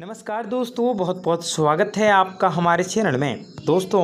नमस्कार दोस्तों बहुत बहुत स्वागत है आपका हमारे चैनल में दोस्तों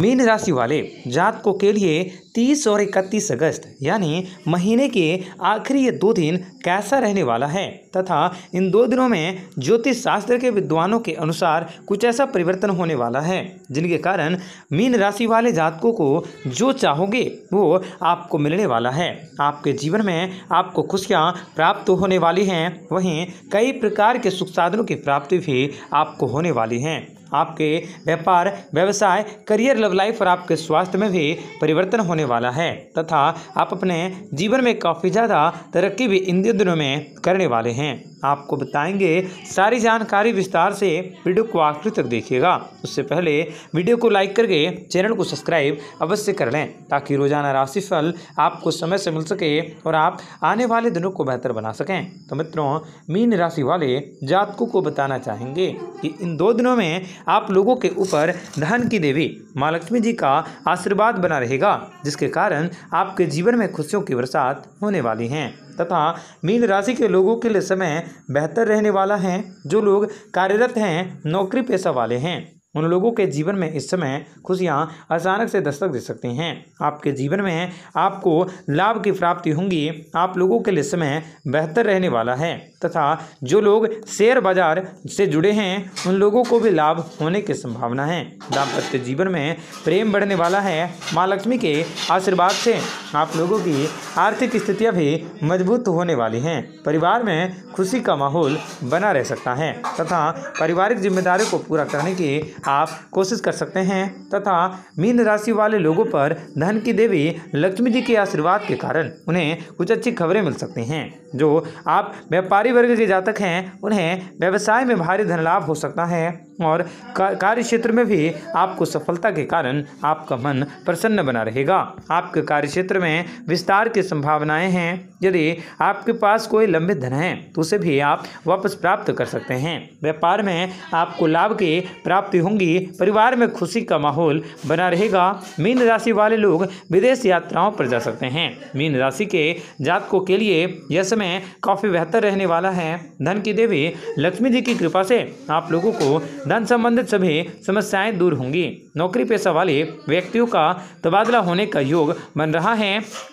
मीन राशि वाले जातकों के लिए तीस और इकतीस अगस्त यानी महीने के आखिरी ये दो दिन कैसा रहने वाला है तथा इन दो दिनों में ज्योतिष शास्त्र के विद्वानों के अनुसार कुछ ऐसा परिवर्तन होने वाला है जिनके कारण मीन राशि वाले जातकों को जो चाहोगे वो आपको मिलने वाला है आपके जीवन में आपको खुशियाँ प्राप्त होने वाली हैं वहीं कई प्रकार के सुख साधनों की प्राप्ति भी आपको होने वाली हैं आपके व्यापार व्यवसाय करियर लव लाइफ और आपके स्वास्थ्य में भी परिवर्तन होने वाला है तथा आप अपने जीवन में काफ़ी ज़्यादा तरक्की भी इन दिनों में करने वाले हैं आपको बताएंगे सारी जानकारी विस्तार से वीडियो को आखिर तक देखिएगा उससे पहले वीडियो को लाइक करके चैनल को सब्सक्राइब अवश्य कर लें ताकि रोजाना राशिफल आपको समय से मिल सके और आप आने वाले दिनों को बेहतर बना सकें तो मित्रों मीन राशि वाले जातकों को बताना चाहेंगे कि इन दो दिनों में आप लोगों के ऊपर धन की देवी माँ लक्ष्मी जी का आशीर्वाद बना रहेगा जिसके कारण आपके जीवन में खुशियों की बरसात होने वाली हैं तथा मीन राशि के लोगों के लिए समय बेहतर रहने वाला है जो लोग कार्यरत हैं नौकरी पेशा वाले हैं उन लोगों के जीवन में इस समय खुशियाँ अचानक से दस्तक दे सकती हैं आपके जीवन में आपको लाभ की प्राप्ति होंगी आप लोगों के लिए समय बेहतर रहने वाला है तथा जो लोग शेयर बाजार से जुड़े हैं उन लोगों को भी लाभ होने की संभावना है दाम्पत्य जीवन में प्रेम बढ़ने वाला है माँ लक्ष्मी के आशीर्वाद से आप लोगों की आर्थिक स्थितियाँ भी मजबूत होने वाली हैं परिवार में खुशी का माहौल बना रह सकता है तथा पारिवारिक जिम्मेदारियों को पूरा करने की आप कोशिश कर सकते हैं तथा मीन राशि वाले लोगों पर धन की देवी लक्ष्मी जी के आशीर्वाद के कारण उन्हें कुछ अच्छी खबरें मिल सकती हैं जो आप व्यापारी वर्ग के जातक हैं उन्हें व्यवसाय में भारी धन लाभ हो सकता है और कार्य क्षेत्र में भी आपको सफलता के कारण आपका मन प्रसन्न बना रहेगा आपके कार्य क्षेत्र में विस्तार की संभावनाएं हैं यदि आपके पास कोई लंबित धन है तो उसे भी आप वापस प्राप्त कर सकते हैं व्यापार में आपको लाभ की प्राप्ति होंगी परिवार में खुशी का माहौल बना रहेगा मीन राशि वाले लोग विदेश यात्राओं पर जा सकते हैं मीन राशि के जातकों के लिए यह समय काफ़ी बेहतर रहने वाला है धन की देवी लक्ष्मी जी की कृपा से आप लोगों को धन संबंधित सभी समस्याएँ दूर होंगी नौकरी पेशा वाले व्यक्तियों का तबादला होने का योग बन रहा है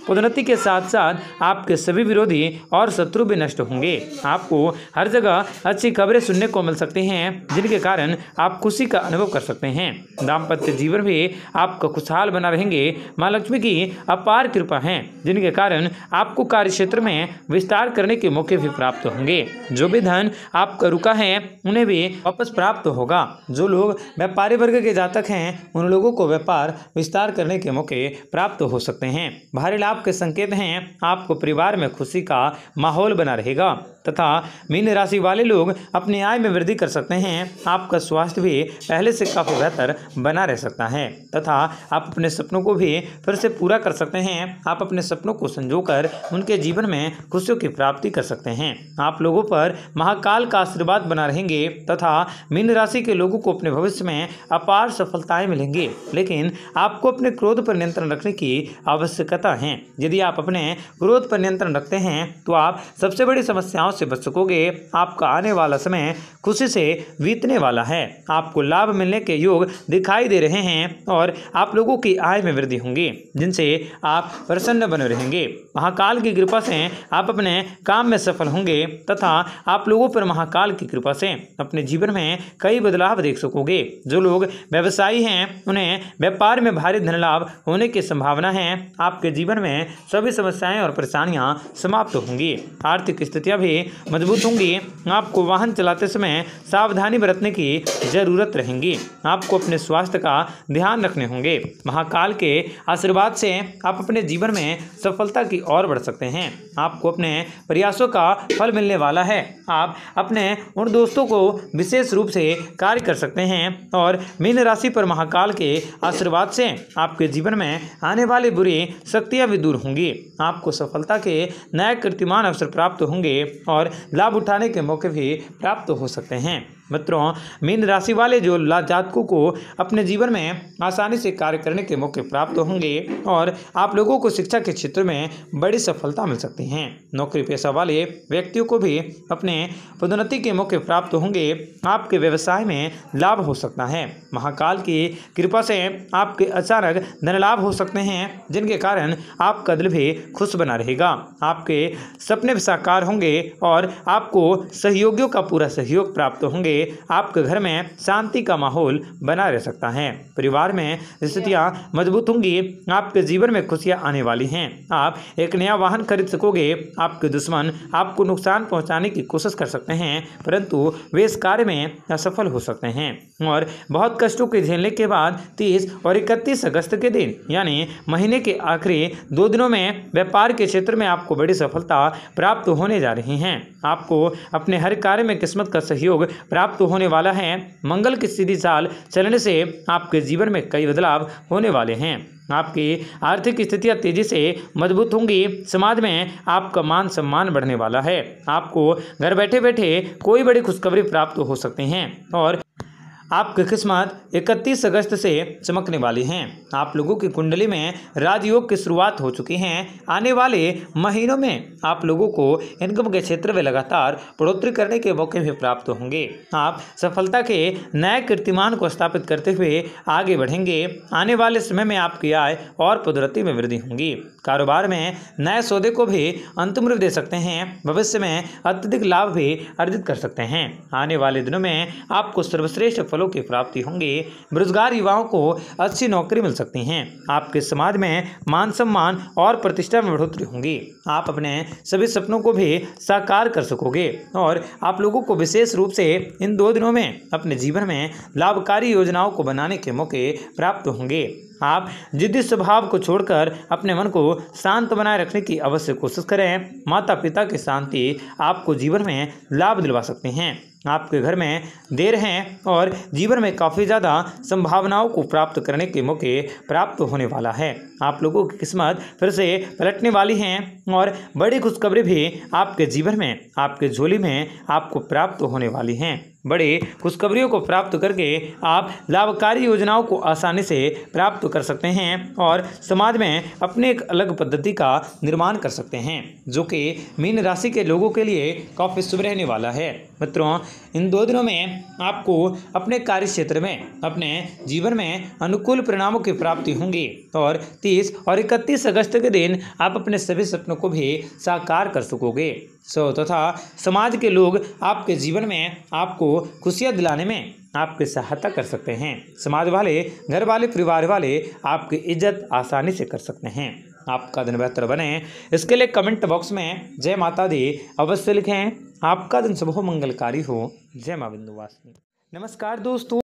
उन्नति के साथ साथ आपके सभी विरोधी और शत्रु भी नष्ट होंगे आपको हर जगह अच्छी खबरें सुनने को मिल सकती हैं जिनके कारण आप खुशी का अनुभव कर सकते हैं दाम्पत्य जीवन भी आपका खुशहाल बना रहेंगे माँ लक्ष्मी की अपार कृपा है जिनके कारण आपको कार्य क्षेत्र में विस्तार करने के मौके भी प्राप्त होंगे जो भी धन आपका रुका है उन्हें भी वापस प्राप्त होगा जो लोग व्यापारी वर्ग के जातक हैं उन लोगों को व्यापार विस्तार करने के मौके प्राप्त हो सकते हैं भारी लाभ के संकेत हैं आपको परिवार में खुशी का माहौल बना रहेगा तथा मीन राशि वाले लोग अपनी आय में वृद्धि कर सकते हैं आपका स्वास्थ्य भी पहले से काफ़ी बेहतर बना रह सकता है तथा आप अपने सपनों को भी फिर से पूरा कर सकते हैं आप अपने सपनों को संजोकर उनके जीवन में खुशियों की प्राप्ति कर सकते हैं आप लोगों पर महाकाल का आशीर्वाद बना रहेंगे तथा मीन राशि के लोगों को अपने भविष्य में अपार सफलताएं मिलेंगी लेकिन आपको अपने क्रोध पर नियंत्रण रखने की आवश्यकता है यदि आप अपने क्रोध पर नियंत्रण रखते हैं तो आप सबसे बड़ी समस्याओं से बच सकोगे आपका आने वाला समय खुशी से बीतने वाला है आपको लाभ मिलने के योग दिखाई दे रहे हैं और आप लोगों की आय में वृद्धि होंगी जिनसे आप प्रसन्न बने रहेंगे महाकाल की कृपा से आप अपने काम में सफल होंगे तथा आप लोगों पर महाकाल की कृपा से अपने जीवन में कई बदलाव देख सकोगे जो लोग व्यवसायी हैं उन्हें व्यापार में भारी धन लाभ होने की संभावना है आपके जीवन में सभी समस्याएं और परेशानियां समाप्त होंगी आर्थिक स्थितियां भी मजबूत होंगी आपको वाहन चलाते समय सावधानी बरतने की ज़रूरत रहेगी आपको अपने स्वास्थ्य का ध्यान रखने होंगे महाकाल के आशीर्वाद से आप अपने जीवन में सफलता की ओर बढ़ सकते हैं आपको अपने प्रयासों का फल मिलने वाला है आप अपने उन दोस्तों को विशेष रूप से कार्य कर सकते हैं और मीन राशि पर महाकाल के आशीर्वाद से आपके जीवन में आने वाली बुरी शक्तियाँ भी दूर होंगी आपको सफलता के नए कीर्तिमान अवसर प्राप्त होंगे और और लाभ उठाने के मौके भी प्राप्त हो सकते हैं मित्रों मीन राशि वाले जो जातकों को अपने जीवन में आसानी से कार्य करने के मौके प्राप्त होंगे और आप लोगों को शिक्षा के क्षेत्र में बड़ी सफलता मिल सकती है नौकरी पेशा वाले व्यक्तियों को भी अपने पदोन्नति के मौके प्राप्त होंगे आपके व्यवसाय में लाभ हो सकता है महाकाल की कृपा से आपके अचानक धन लाभ हो सकते हैं जिनके कारण आपका दिल भी खुश बना रहेगा आपके सपने साकार होंगे और आपको सहयोगियों का पूरा सहयोग प्राप्त होंगे आपके घर में शांति का माहौल बना रह सकता है परिवार में स्थितियाँ मजबूत होंगी आपके जीवन में खुशियाँ आने वाली हैं आप एक नया वाहन खरीद सकोगे आपके दुश्मन आपको नुकसान पहुँचाने की कोशिश कर सकते हैं परंतु वे इस कार्य में असफल हो सकते हैं और बहुत कष्टों के झेलने के बाद तीस और इकतीस अगस्त के दिन यानी महीने के आखिरी दो दिनों में व्यापार के क्षेत्र में आपको बड़ी सफलता प्राप्त होने जा रही हैं आपको अपने हर कार्य में किस्मत का सहयोग प्राप्त प्राप्त होने वाला है मंगल की स्थिति साल चलने से आपके जीवन में कई बदलाव होने वाले हैं आपकी आर्थिक स्थितियां तेजी से मजबूत होंगी समाज में आपका मान सम्मान बढ़ने वाला है आपको घर बैठे बैठे कोई बड़ी खुशखबरी प्राप्त हो सकते हैं और आपकी किस्मत 31 अगस्त से चमकने वाली है आप लोगों की कुंडली में राजयोग की शुरुआत हो चुकी है आने वाले महीनों में आप लोगों को इनकम के क्षेत्र में लगातार बढ़ोतरी करने के मौके भी प्राप्त होंगे आप सफलता के नए कीर्तिमान को स्थापित करते हुए आगे बढ़ेंगे आने वाले समय में आपकी आय और कुदरती में वृद्धि होंगी कारोबार में नए सौदे को भी अंतिम रूप दे सकते हैं भविष्य में अत्यधिक लाभ भी अर्जित कर सकते हैं आने वाले दिनों में आपको सर्वश्रेष्ठ फलों की प्राप्ति होंगे बेरोजगार युवाओं को अच्छी नौकरी मिल सकती हैं आपके समाज में मान सम्मान और प्रतिष्ठा में बढ़ोतरी होंगी आप अपने सभी सपनों को भी साकार कर सकोगे और आप लोगों को विशेष रूप से इन दो दिनों में अपने जीवन में लाभकारी योजनाओं को बनाने के मौके प्राप्त होंगे आप जिद्दी स्वभाव को छोड़कर अपने मन को शांत बनाए रखने की अवश्य कोशिश करें माता पिता की शांति आपको जीवन में लाभ दिलवा सकते हैं आपके घर में देर हैं और जीवन में काफ़ी ज़्यादा संभावनाओं को प्राप्त करने के मौके प्राप्त होने वाला है आप लोगों की किस्मत फिर से पलटने वाली है और बड़ी खुशखबरी भी आपके जीवन में आपके झोली में आपको प्राप्त होने वाली हैं बड़े खुशखबरियों को प्राप्त करके आप लाभकारी योजनाओं को आसानी से प्राप्त कर सकते हैं और समाज में अपने एक अलग पद्धति का निर्माण कर सकते हैं जो कि मीन राशि के लोगों के लिए काफ़ी शुभ रहने वाला है मित्रों इन दो दिनों में आपको अपने कार्य क्षेत्र में अपने जीवन में अनुकूल परिणामों की प्राप्ति होंगी और 30 और 31 अगस्त के दिन आप अपने सभी सपनों को भी साकार कर सकोगे सो तथा तो समाज के लोग आपके जीवन में आपको खुशियाँ दिलाने में आपकी सहायता कर सकते हैं समाज वाले घर वाले परिवार वाले आपकी इज्जत आसानी से कर सकते हैं आपका दिन बेहतर बने इसके लिए कमेंट बॉक्स में जय माता दी अवश्य लिखें आपका दिन शुभ मंगलकारी हो जय माँ बिंदुवासिनी नमस्कार दोस्तों